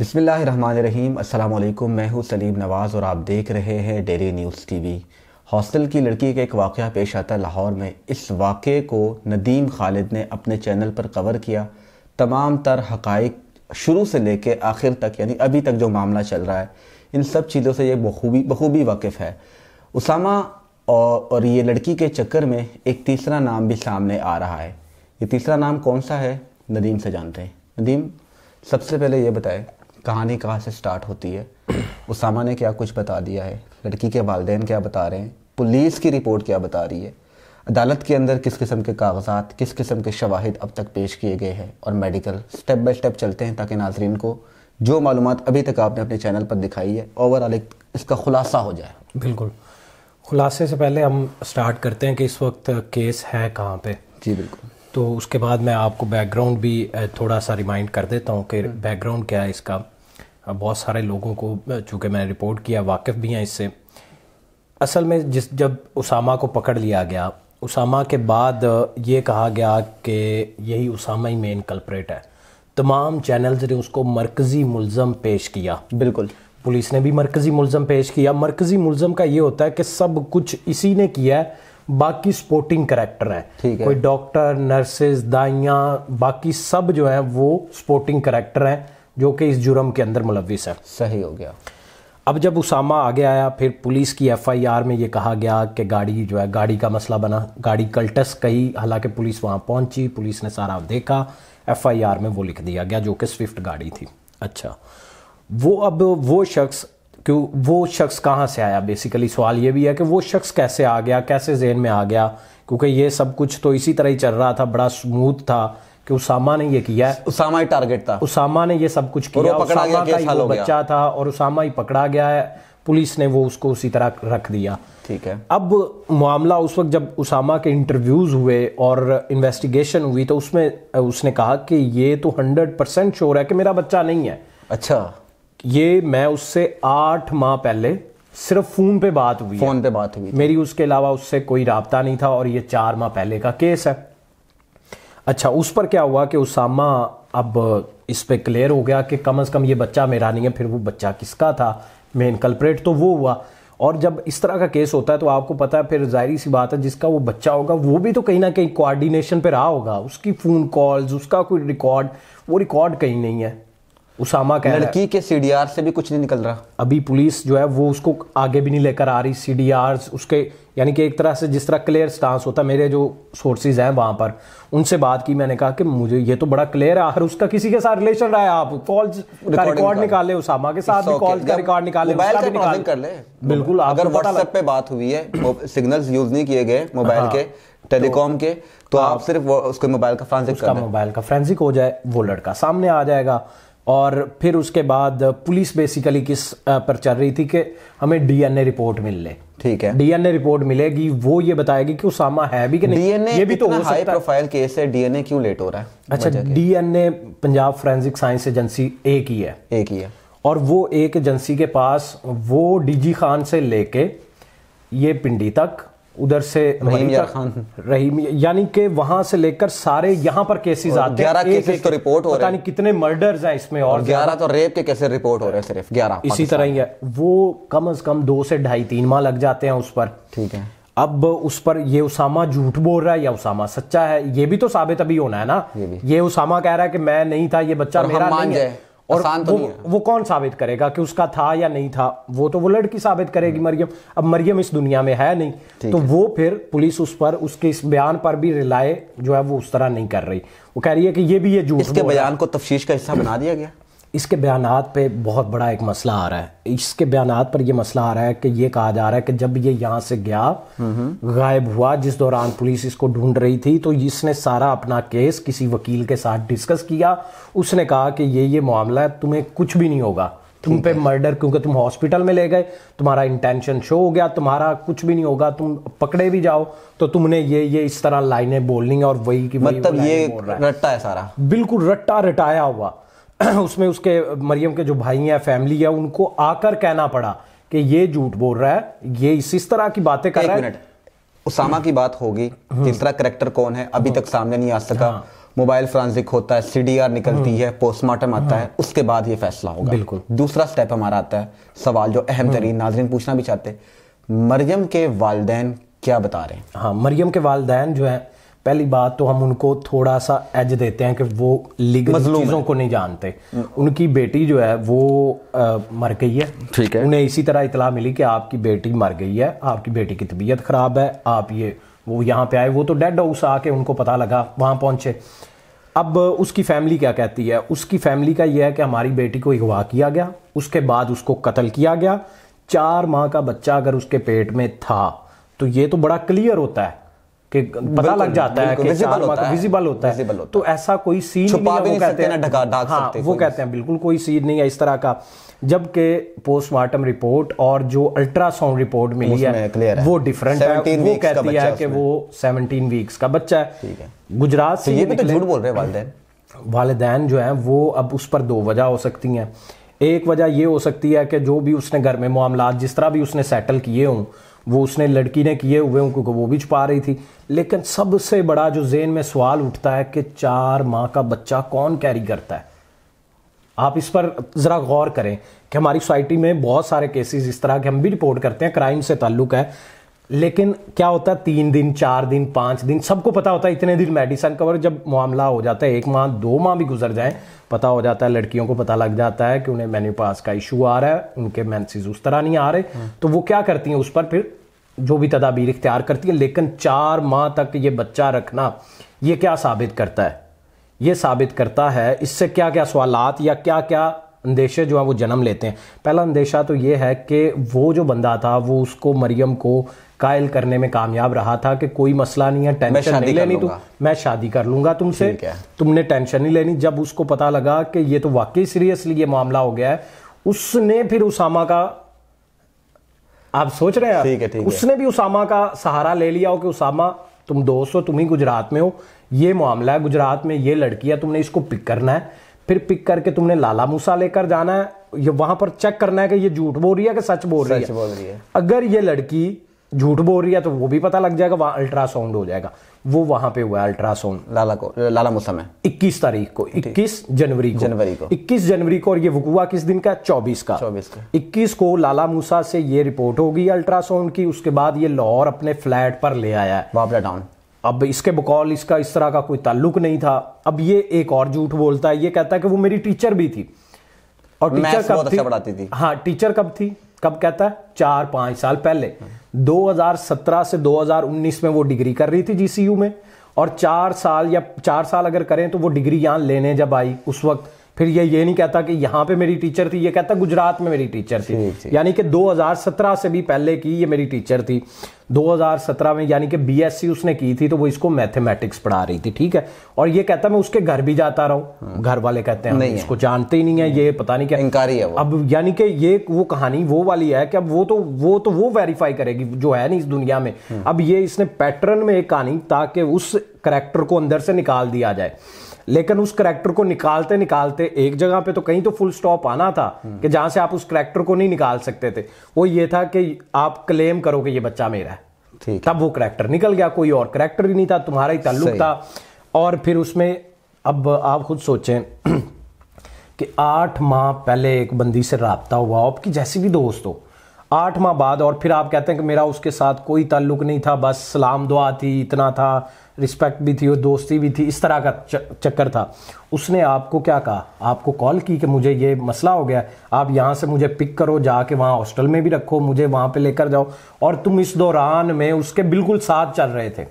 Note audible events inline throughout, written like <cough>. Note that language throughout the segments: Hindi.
बिसमीम अल्लाम मैं हूँ सलीम नवाज़ और आप देख रहे हैं डेली न्यूज़ टीवी हॉस्टल की लड़की का एक वाक़ पेश आता लाहौर में इस वाक़े को नदीम खालिद ने अपने चैनल पर कवर किया तमाम तर हक़ाइक शुरू से ले कर आखिर तक यानी अभी तक जो मामला चल रहा है इन सब चीज़ों से ये बखूबी बखूबी वाकिफ़ है उसामा और, और ये लड़की के चक्कर में एक तीसरा नाम भी सामने आ रहा है ये तीसरा नाम कौन सा है नदीम से जानते हैं नदीम सबसे पहले ये बताएं कहानी कहाँ से स्टार्ट होती है उसामा ने क्या कुछ बता दिया है लड़की के वालदेन क्या बता रहे हैं पुलिस की रिपोर्ट क्या बता रही है अदालत के अंदर किस किस्म के कागजात किस किस्म के शवाहिद अब तक पेश किए गए हैं और मेडिकल स्टेप बाय स्टेप चलते हैं ताकि नाजरीन को जो मालूम अभी तक आपने अपने चैनल पर दिखाई है ओवरऑल एक इसका खुलासा हो जाए बिल्कुल खुलासे से पहले हम स्टार्ट करते हैं कि इस वक्त केस है कहाँ पे जी बिल्कुल तो उसके बाद मैं आपको बैकग्राउंड भी थोड़ा सा रिमाइंड कर देता हूँ कि बैकग्राउंड हम्म। क्या है इसका बहुत सारे लोगों को चूँकि मैंने रिपोर्ट किया वाकिफ़ भी हैं इससे असल में जिस जब उसामा को पकड़ लिया गया उसामा के बाद ये कहा गया कि यही उसामा ही मेन कल्परेट है तमाम चैनल्स ने उसको मरकज़ी मुलम पेश किया बिल्कुल पुलिस ने भी मरकज़ी मुलम पेश किया मरकज़ी मुलम का ये होता है कि सब कुछ इसी ने किया है बाकी स्पोर्टिंग करेक्टर हैं है कोई डॉक्टर नर्सेज दाइया बाकी सब जो है वो स्पोर्टिंग करेक्टर हैं जो कि इस जुर्म के अंदर मुलविस है सही हो गया अब जब उसामा आगे आया फिर पुलिस की एफआईआर में ये कहा गया कि गाड़ी जो है गाड़ी का मसला बना गाड़ी कल्टस कही हालांकि पुलिस वहां पहुंची पुलिस ने सारा देखा एफआईआर में वो लिख दिया गया जो कि स्विफ्ट गाड़ी थी अच्छा वो अब वो शख्स कि वो शख्स कहाँ से आया बेसिकली सवाल ये भी है कि वो शख्स कैसे आ गया कैसे जेन में आ गया क्योंकि ये सब कुछ तो इसी तरह ही चल रहा था बड़ा स्मूथ था कि उसामा ने ये किया उसामा ही टारगेट था उसामा ने ये सब कुछ किया उसामा गया, का ही वो बच्चा था और उसामा ही पकड़ा गया है पुलिस ने वो उसको उसी तरह रख दिया ठीक है अब मामला उस वक्त जब उसामा के इंटरव्यूज़ हुए और इन्वेस्टिगेशन हुई तो उसमें उसने कहा कि ये तो हंड्रेड परसेंट श्योर है कि मेरा बच्चा नहीं है अच्छा ये मैं उससे आठ माह पहले सिर्फ फोन पे बात हुई फोन पे बात हुई मेरी उसके अलावा उससे कोई रबता नहीं था और ये चार माह पहले का केस है अच्छा उस पर क्या हुआ कि उसामा अब इस पर क्लियर हो गया कि कम अज़ कम ये बच्चा मेरा नहीं है फिर वो बच्चा किसका था मेन कल्परेट तो वो हुआ और जब इस तरह का केस होता है तो आपको पता है फिर जाहिर सी बात है जिसका वो बच्चा होगा वो भी तो कहीं ना कहीं कोऑर्डिनेशन पे रहा होगा उसकी फ़ोन कॉल्स उसका कोई रिकॉर्ड वो रिकॉर्ड कहीं नहीं है उसामा कह लड़की के सी से भी कुछ नहीं निकल रहा अभी पुलिस जो है वो उसको आगे भी नहीं लेकर आ रही सी उसके यानी कि एक तरह से जिस तरह क्लियर स्टांस होता है मेरे जो सोर्सेज हैं वहाँ पर उनसे बात की मैंने कहा कि मुझे ये तो बड़ा क्लियर है आखिर उसका किसी के साथ रिलेशन रहा है आप कॉल्स का रिकॉर्ड निकाले उसामा के साथ भी कॉल का रिकॉर्ड निकाले मोबाइल से निकाल कर ले बिल्कुल अगर व्हाट्सएप पे बात हुई है सिग्नल्स यूज नहीं किए गए मोबाइल हाँ। के टेलीकॉम के तो हाँ। आप सिर्फ उसके मोबाइल का फ्रांसिक मोबाइल का फ्रेंसिक हो जाए वो लड़का सामने आ जाएगा और फिर उसके बाद पुलिस बेसिकली किस पर चल रही थी कि हमें डीएनए रिपोर्ट मिल ले ठीक है डीएनए रिपोर्ट मिलेगी वो ये बताएगी कि उसामा है भी कि नहीं डीएनए ये भी तो हो हाई प्रोफाइल केस है डीएनए क्यों लेट हो रहा है अच्छा DNA Punjab forensic science agency एक ही है एक ही है और वो एक एजेंसी के पास वो डीजी खान से लेके ये पिंडी तक उधर से रहीम या खान रहीम यानी कि वहां से लेकर सारे यहाँ पर केसेस आते हैं ग्यारह केसेस तो रिपोर्ट हो रहे हैं कितने मर्डर्स हैं इसमें और ग्यारह तो रेप के केसेस रिपोर्ट हो रहे हैं सिर्फ ग्यारह इसी तरह ही है वो कम अज कम दो से ढाई तीन माह लग जाते हैं उस पर ठीक है अब उस पर ये उसामा झूठ बोल रहा है या उसामा सच्चा है ये भी तो साबित अभी होना है ना ये, ये उसामा कह रहा है कि मैं नहीं था ये बच्चा मेरा नहीं है और तो वो, वो कौन साबित करेगा कि उसका था या नहीं था वो तो वो लड़की साबित करेगी हम्म। मरियम अब मरियम इस दुनिया में है नहीं तो है। वो फिर पुलिस उस पर उसके इस बयान पर भी रिलाय जो है वो उस तरह नहीं कर रही वो कह रही है कि ये भी ये झूठ इसके बयान को तफ्शीश का हिस्सा बना दिया गया इसके बयान पे बहुत बड़ा एक मसला आ रहा है इसके बयान पर यह मसला आ रहा है कि ये कहा जा रहा है कि जब ये यहाँ से गया गायब हुआ जिस दौरान पुलिस इसको ढूंढ रही थी तो इसने सारा अपना केस किसी वकील के साथ डिस्कस किया उसने कहा कि ये ये मामला है तुम्हें कुछ भी नहीं होगा तुम पे मर्डर क्योंकि तुम हॉस्पिटल में ले गए तुम्हारा इंटेंशन शो हो गया तुम्हारा कुछ भी नहीं होगा तुम पकड़े भी जाओ तो तुमने ये ये इस तरह लाइनें बोलनी है और वही की मतलब ये रट्टा है सारा बिल्कुल रट्टा रटाया हुआ <clears throat> उसमें उसके मरियम के जो भाई हैं फैमिली है उनको आकर कहना पड़ा कि ये झूठ बोल रहा है ये इस तरह की बातें कर रहा है उसामा की बात होगी हम्म। तरह करेक्टर कौन है अभी तक सामने नहीं आ सका मोबाइल हाँ। फ्रांसिक होता है सीडीआर निकलती हम्म। है पोस्टमार्टम आता है हाँ। उसके बाद ये फैसला होगा बिल्कुल दूसरा स्टेप हमारा आता है सवाल जो अहम हम्म। तरीन नाजरीन पूछना भी चाहते मरियम के वालदेन क्या बता रहे हैं हाँ मरियम के वालदेन जो है पहली बात तो हम उनको थोड़ा सा एज देते हैं कि वो लीगल चीज़ों को नहीं जानते उनकी बेटी जो है वो आ, मर गई है ठीक है उन्हें इसी तरह इतला मिली कि आपकी बेटी मर गई है आपकी बेटी की तबीयत ख़राब है आप ये वो यहाँ पे आए वो तो डेड हाउस आके उनको पता लगा वहां पहुंचे अब उसकी फैमिली क्या कहती है उसकी फैमिली का यह है कि हमारी बेटी को अगवा किया गया उसके बाद उसको कत्ल किया गया चार माह का बच्चा अगर उसके पेट में था तो ये तो बड़ा क्लियर होता है कि पता लग जाता है कि विजिबल तो होता है विजिबल होता तो है तो ऐसा कोई सीन छुपा भी नहीं कहते हैं ढका ढाक हाँ, वो कहते हैं बिल्कुल कोई सीन नहीं है इस तरह का जबकि पोस्टमार्टम रिपोर्ट और जो अल्ट्रासाउंड रिपोर्ट मिली है, है वो डिफरेंट है वो कहती है कि वो 17 वीक्स का बच्चा है गुजरात तो से ये भी तो झूठ बोल रहे हैं वालदेन वालदेन जो है वो अब उस पर दो वजह हो सकती हैं एक वजह ये हो सकती है कि जो भी उसने घर में मामला जिस तरह भी उसने सेटल किए हों वो उसने लड़की ने किए हुए उनको वो भी छुपा रही थी लेकिन सबसे बड़ा जो जेन में सवाल उठता है कि चार माह का बच्चा कौन कैरी करता है आप इस पर ज़रा गौर करें कि हमारी सोसाइटी में बहुत सारे केसेस इस तरह के हम भी रिपोर्ट करते हैं क्राइम से ताल्लुक है लेकिन क्या होता है तीन दिन चार दिन पाँच दिन सबको पता होता है इतने दिन मेडिसन कवर जब मामला हो जाता है एक माह दो माह भी गुजर जाए पता हो जाता है लड़कियों को पता लग जाता है कि उन्हें पास का इशू आ रहा है उनके मैंसिस उस तरह नहीं आ रहे तो वो क्या करती हैं उस पर फिर जो भी तदाबीर इख्तियार करती है लेकिन चार माह तक ये बच्चा रखना ये क्या साबित करता है ये साबित करता है इससे क्या क्या सवालत या क्या क्या अंदेशे जो है वो जन्म लेते हैं पहला अंदेशा तो ये है कि वो जो बंदा था वो उसको मरियम को कायल करने में कामयाब रहा था कि कोई मसला नहीं है टेंशन नहीं लेनी तू मैं शादी कर लूंगा तुमसे तुमने टेंशन नहीं लेनी जब उसको पता लगा कि ये तो वाकई सीरियसली ये मामला हो गया है उसने फिर उसामा का आप सोच रहे हैं ठीक है ठीक उसने भी उसामा का सहारा ले लिया हो कि उसामा तुम दोस्त हो तुम ही गुजरात में हो ये मामला है गुजरात में ये लड़की है तुमने इसको पिक करना है फिर पिक करके तुमने लाला मूसा लेकर जाना है ये वहां पर चेक करना है कि ये झूठ बोल रही है कि सच बोल रही है अगर ये लड़की झूठ बोल रही है तो वो भी पता लग जाएगा वहां अल्ट्रासाउंड हो जाएगा वो वहां पे हुआ अल्ट्रासाउंड लाला को लाला मुसम है इक्कीस तारीख को इक्कीस जनवरी को जनवरी को इक्कीस जनवरी को और ये वकुआ किस दिन का चौबीस का चौबीस का इक्कीस को लाला मूसा से ये रिपोर्ट होगी अल्ट्रासाउंड की उसके बाद ये लाहौर अपने फ्लैट पर ले आया है डाउन टाउन अब इसके बकौल इसका इस तरह का कोई ताल्लुक नहीं था अब ये एक और झूठ बोलता है ये कहता है कि वो मेरी टीचर भी थी और टीचर कब थी पढ़ाती थी हाँ टीचर कब थी कब कहता है चार पांच साल पहले 2017 से 2019 में वो डिग्री कर रही थी जीसीयू में और चार साल या चार साल अगर करें तो वो डिग्री यहां लेने जब आई उस वक्त फिर ये ये नहीं कहता कि यहाँ पे मेरी टीचर थी ये कहता गुजरात में मेरी टीचर थी यानी कि 2017 से भी पहले की ये मेरी टीचर थी 2017 में यानी कि बीएससी उसने की थी तो वो इसको मैथमेटिक्स पढ़ा रही थी ठीक है और ये कहता मैं उसके घर भी जाता रहा हूँ हाँ। घर वाले कहते हैं नहीं इसको जानते ही नहीं है ये पता नहीं क्या इंकारी है वो। अब यानी कि ये वो कहानी वो वाली है कि अब वो तो वो तो वो वेरीफाई करेगी जो है नहीं इस दुनिया में हाँ। अब ये इसने पैटर्न में एक कहानी ताकि उस करेक्टर को अंदर से निकाल दिया जाए लेकिन उस करेक्टर को निकालते निकालते एक जगह पे तो कहीं तो फुल स्टॉप आना था हम्म। कि जहां से आप उस करेक्टर को नहीं निकाल सकते थे वो ये था कि आप क्लेम करो कि ये बच्चा मेरा है ठीक तब वो करेक्टर निकल गया कोई और करेक्टर ही नहीं था तुम्हारा ही ताल्लुक था और फिर उसमें अब आप खुद सोचें कि आठ माह पहले एक बंदी से रबता हुआ आपकी जैसी भी दोस्त हो आठ माह बाद और फिर आप कहते हैं कि मेरा उसके साथ कोई ताल्लुक नहीं था बस सलाम दुआ थी इतना था रिस्पेक्ट भी थी और दोस्ती भी थी इस तरह का चक्कर था उसने आपको क्या कहा आपको कॉल की कि मुझे ये मसला हो गया आप यहाँ से मुझे पिक करो जाके वहाँ हॉस्टल में भी रखो मुझे वहाँ पे लेकर जाओ और तुम इस दौरान में उसके बिल्कुल साथ चल रहे थे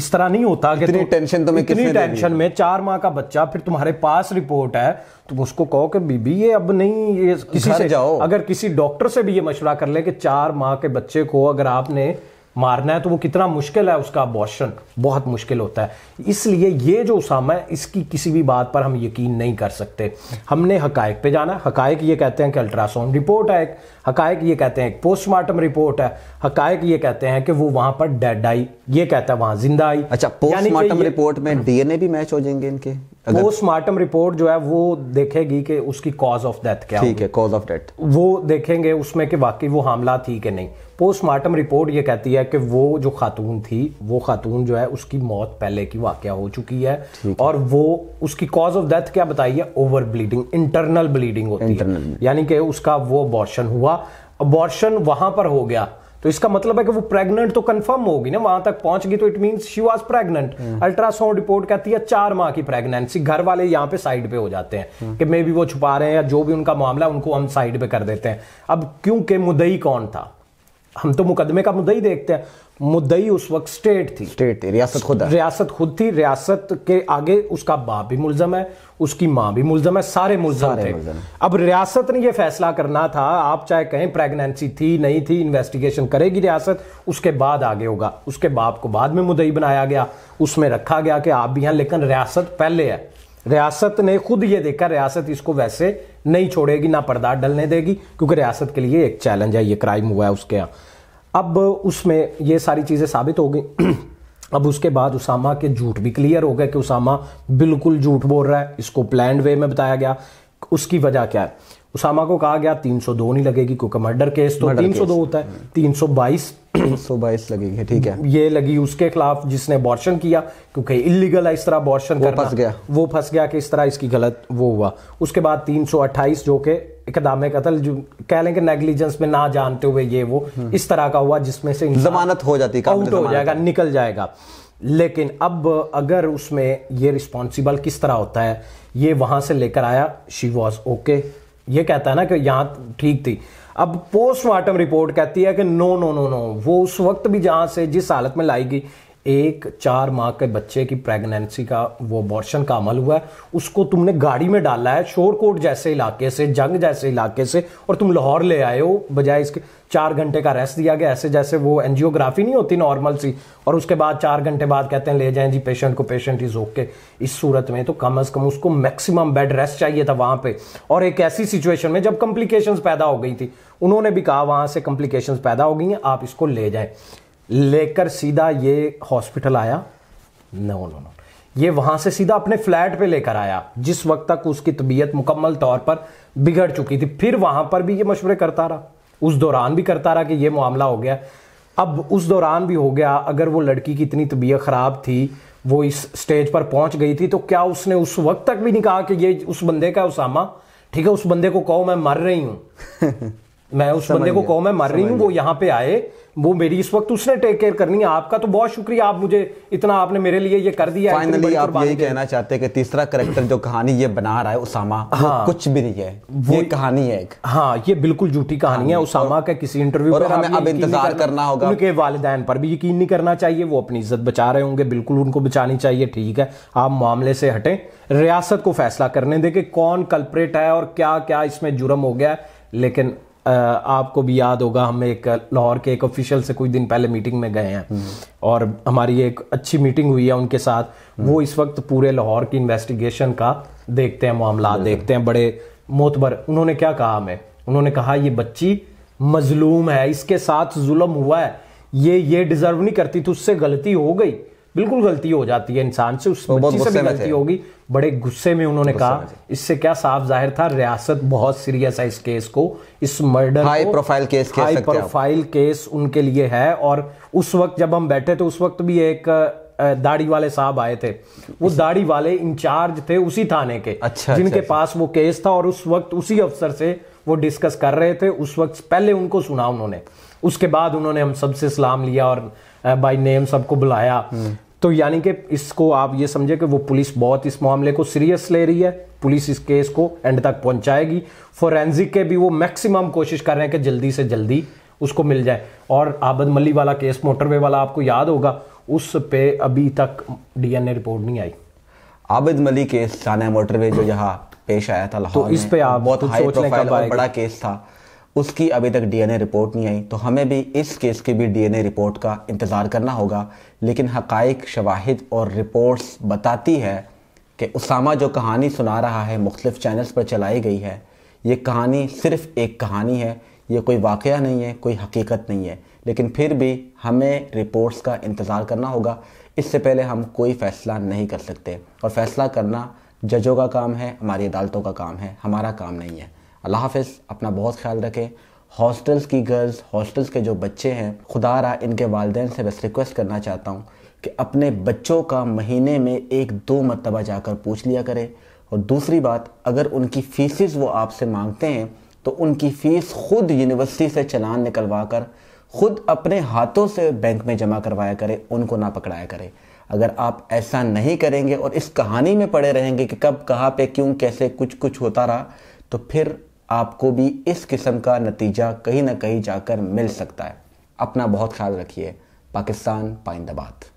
इस तरह नहीं होता कि इतनी टेंशन तुम्हें तो इतनी टेंशन में चार माह का बच्चा फिर तुम्हारे पास रिपोर्ट है तुम उसको कहो कि बीबी ये अब नहीं ये किसी से जाओ अगर किसी डॉक्टर से भी ये मशवरा कर ले कि चार माह के बच्चे को अगर आपने मारना है तो वो कितना मुश्किल है उसका अबॉर्शन बहुत मुश्किल होता है इसलिए ये जो उसामा है इसकी किसी भी बात पर हम यकीन नहीं कर सकते हमने हकायक पे जाना हकायक ये कहते हैं कि अल्ट्रासाउंड रिपोर्ट है एक हकायक ये कहते हैं पोस्टमार्टम रिपोर्ट है हकायक ये कहते हैं कि वो वहां पर डेड आई ये कहता है वहां जिंदा आई अच्छा पोस्टमार्टम रिपोर्ट में डीएनए भी मैच हो जाएंगे इनके पोस्टमार्टम रिपोर्ट जो है वो देखेगी कि उसकी कॉज ऑफ डेथ क्या ठीक है कॉज ऑफ डेथ वो देखेंगे उसमें कि वाकई वो हमला थी कि नहीं पोस्टमार्टम रिपोर्ट ये कहती है कि वो जो खातून थी वो खातून जो है उसकी मौत पहले की वाक़ हो चुकी है और वो उसकी कॉज ऑफ डेथ क्या बताइए ओवर ब्लीडिंग इंटरनल ब्लीडिंग होती है यानी कि उसका वो अबॉर्शन हुआ हुआ अबॉर्शन वहां पर हो गया तो इसका मतलब है कि वो प्रेग्नेंट तो कंफर्म होगी ना वहां तक पहुंच गई तो it mean she was pregnant ultrasound report कहती है चार माह की प्रेगनेंसी घर वाले यहाँ पे साइड पे हो जाते हैं हम्म। कि मे भी वो छुपा रहे हैं या जो भी उनका मामला उनको हम साइड पे कर देते हैं अब क्योंकि मुदई कौन था हम तो मुकदमे का मुदई देखते हैं मुदई उस वक्त स्टेट थी स्टेट थी रियासत खुद रियासत खुद थी रियासत के आगे उसका बाप भी मुलजम है उसकी माँ भी मुलजम है सारे मुलजम थे अब रियासत ने यह फैसला करना था आप चाहे कहें प्रेगनेंसी थी नहीं थी इन्वेस्टिगेशन करेगी रियासत उसके बाद आगे होगा उसके बाप को बाद में मुदई बनाया गया उसमें रखा गया कि आप भी हैं लेकिन रियासत पहले है रियासत ने खुद ये देखा रियासत इसको वैसे नहीं छोड़ेगी ना पर्दा डलने देगी क्योंकि रियासत के लिए एक चैलेंज है ये क्राइम हुआ है उसके यहाँ अब उसमें ये सारी चीज़ें साबित हो गई <clears throat> अब उसके बाद उसामा के झूठ भी क्लियर हो गए कि उसामा बिल्कुल झूठ बोल रहा है इसको प्लान वे में बताया गया उसकी वजह क्या है उसामा को कहा गया 302 नहीं लगेगी क्योंकि मर्डर केस तो 302 केस। होता है 322 सौ बाईस है ठीक है ये लगी उसके खिलाफ जिसने अबॉर्शन किया क्योंकि इलीगल है इस तरह अबॉर्शन करना फंस गया वो फंस गया कि इस तरह इसकी गलत वो हुआ उसके बाद अट्ठाईस जो कि इकदाम कतल जो कह लें कि नेग्लिजेंस में ना जानते हुए ये वो इस तरह का हुआ जिसमें से जमानत हो जाती है आउट हो जाएगा निकल जाएगा लेकिन अब अगर उसमें ये रिस्पॉन्सिबल किस तरह होता है ये वहां से लेकर आया शी वॉज ओके ये कहता है ना कि यहाँ ठीक थी अब पोस्टमार्टम रिपोर्ट कहती है कि नो नो नो नो वो उस वक्त भी जहां से जिस हालत में लाई गई एक चार माह के बच्चे की प्रेगनेंसी का वो अबॉर्शन का अमल हुआ है उसको तुमने गाड़ी में डाला है शोरकोट जैसे इलाके से जंग जैसे इलाके से और तुम लाहौर ले आए हो बजाय इसके चार घंटे का रेस्ट दिया गया ऐसे जैसे वो एनजियोग्राफी नहीं होती नॉर्मल सी और उसके बाद चार घंटे बाद कहते हैं ले जाएं जी पेशेंट को पेशेंट इज ओके इस सूरत में तो कम अज़ कम उसको मैक्सिमम बेड रेस्ट चाहिए था वहाँ पर और एक ऐसी सिचुएशन में जब कम्प्लिकेशन पैदा हो गई थी उन्होंने भी कहा वहाँ से कम्प्लिकेशन पैदा हो गई हैं आप इसको ले जाएं लेकर सीधा ये हॉस्पिटल आया नो नो नो ये वहां से सीधा अपने फ्लैट पे लेकर आया जिस वक्त तक उसकी तबीयत मुकम्मल तौर पर बिगड़ चुकी थी फिर वहां पर भी ये मशवरे करता रहा उस दौरान भी करता रहा कि ये मामला हो गया अब उस दौरान भी हो गया अगर वो लड़की की इतनी तबीयत ख़राब थी वो इस स्टेज पर पहुंच गई थी तो क्या उसने उस वक्त तक भी नहीं कहा कि ये उस बंदे का उसामा ठीक है उस बंदे को कहो मैं मर रही हूं <laughs> मैं उस बंदे को कहू मैं मर रही हूँ वो यहाँ पे आए वो मेरी इस वक्त उसने टेक केयर करनी है आपका तो बहुत शुक्रिया आप मुझे इतना आपने मेरे लिए ये कर दिया फाइनली आप यही कहना चाहते हैं कि तीसरा करेक्टर जो कहानी ये बना रहा है उसामा हाँ, कुछ भी नहीं है वो ये कहानी है एक हाँ ये बिल्कुल झूठी कहानी है हाँ, उसामा का किसी इंटरव्यू पर हमें अब इंतजार करना होगा उनके वालदेन पर भी यकीन नहीं करना चाहिए वो अपनी इज्जत बचा रहे होंगे बिल्कुल उनको बचानी चाहिए ठीक है आप मामले से हटे रियासत को फैसला करने दे कि कौन कल्परेट है और क्या क्या इसमें जुर्म हो गया लेकिन आपको भी याद होगा हम एक लाहौर के एक ऑफिशियल से कुछ दिन पहले मीटिंग में गए हैं हम्म। और हमारी एक अच्छी मीटिंग हुई है उनके साथ हम्म। वो इस वक्त पूरे लाहौर की इन्वेस्टिगेशन का देखते हैं मामला देखते हैं बड़े मोतबर उन्होंने क्या कहा हमें उन्होंने कहा ये बच्ची मजलूम है इसके साथ जुलम हुआ है ये ये डिजर्व नहीं करती थी तो उससे गलती हो गई बिल्कुल गलती हो जाती है इंसान से उस बच्ची से भी गलती होगी बड़े गुस्से में उन्होंने कहा इससे क्या साफ जाहिर था रियासत बहुत सीरियस है इस केस को इस murder high profile case high profile case उनके लिए है और उस वक्त जब हम बैठे थे उस वक्त भी एक दाढ़ी वाले साहब आए थे वो दाढ़ी वाले इंचार्ज थे उसी थाने के अच्छा, अच्छा जिनके अच्छा, पास वो केस था और उस वक्त उसी अफसर से वो डिस्कस कर रहे थे उस वक्त पहले उनको सुना उन्होंने उसके बाद उन्होंने हम सबसे सलाम लिया और बाय नेम सबको बुलाया हम्म। तो यानी कि इसको आप ये समझे कि वो पुलिस बहुत इस मामले को सीरियस ले रही है पुलिस इस केस को एंड तक पहुंचाएगी फोरेंसिक के भी वो मैक्सिमम कोशिश कर रहे हैं कि जल्दी से जल्दी उसको मिल जाए और आबद मल्ली वाला केस मोटरवे वाला आपको याद होगा उस पे अभी तक डीएनए रिपोर्ट नहीं आई आबिद मली केस जाना मोटरवे जो यहाँ पेश आया था तो इस पे आप बहुत हाई प्रोफाइल और बड़ा केस था उसकी अभी तक डीएनए रिपोर्ट नहीं आई तो हमें भी इस केस की भी डीएनए रिपोर्ट का इंतज़ार करना होगा लेकिन हकाइक शवाहिद और रिपोर्ट्स बताती है कि उसामा जो कहानी सुना रहा है मुख्तफ चैनल्स पर चलाई गई है ये कहानी सिर्फ़ एक कहानी है ये कोई वाक़ नहीं है कोई हकीकत नहीं है लेकिन फिर भी हमें रिपोर्ट्स का इंतज़ार करना होगा इससे पहले हम कोई फ़ैसला नहीं कर सकते और फ़ैसला करना जजों का काम है हमारी अदालतों का काम है हमारा काम नहीं है अल्लाह हाफ अपना बहुत ख्याल रखें हॉस्टल्स की गर्ल्स हॉस्टल्स के जो बच्चे हैं खुदा रहा इनके वालदेन से बस रिक्वेस्ट करना चाहता हूँ कि अपने बच्चों का महीने में एक दो मरतबा जाकर पूछ लिया करें और दूसरी बात अगर उनकी फ़ीसिस वो आपसे मांगते हैं तो उनकी फ़ीस खुद यूनिवर्सिटी से चलान निकलवा कर खुद अपने हाथों से बैंक में जमा करवाया करें उनको ना पकड़ाया करें अगर आप ऐसा नहीं करेंगे और इस कहानी में पड़े रहेंगे कि कब कहाँ पे क्यों कैसे कुछ कुछ होता रहा तो फिर आपको भी इस किस्म का नतीजा कहीं ना कहीं जाकर मिल सकता है अपना बहुत ख्याल रखिए पाकिस्तान पाइंदाबाद